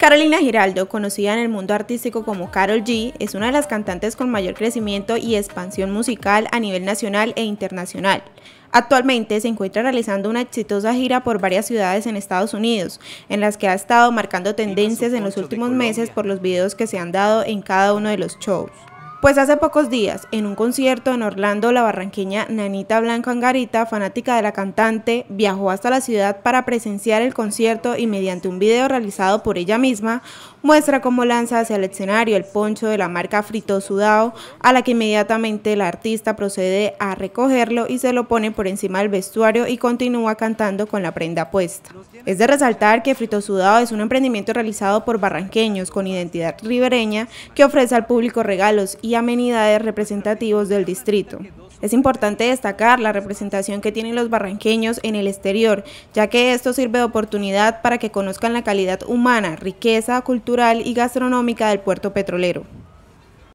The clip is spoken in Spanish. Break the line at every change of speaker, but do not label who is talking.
Carolina Giraldo, conocida en el mundo artístico como Carol G, es una de las cantantes con mayor crecimiento y expansión musical a nivel nacional e internacional. Actualmente se encuentra realizando una exitosa gira por varias ciudades en Estados Unidos, en las que ha estado marcando tendencias en los últimos meses por los videos que se han dado en cada uno de los shows. Pues hace pocos días, en un concierto en Orlando, la barranqueña Nanita Blanco Angarita, fanática de la cantante, viajó hasta la ciudad para presenciar el concierto y mediante un video realizado por ella misma, muestra cómo lanza hacia el escenario el poncho de la marca Frito Sudado, a la que inmediatamente la artista procede a recogerlo y se lo pone por encima del vestuario y continúa cantando con la prenda puesta. Es de resaltar que Frito Sudado es un emprendimiento realizado por barranqueños con identidad ribereña que ofrece al público regalos y y amenidades representativos del distrito. Es importante destacar la representación que tienen los barranqueños en el exterior, ya que esto sirve de oportunidad para que conozcan la calidad humana, riqueza cultural y gastronómica del puerto petrolero.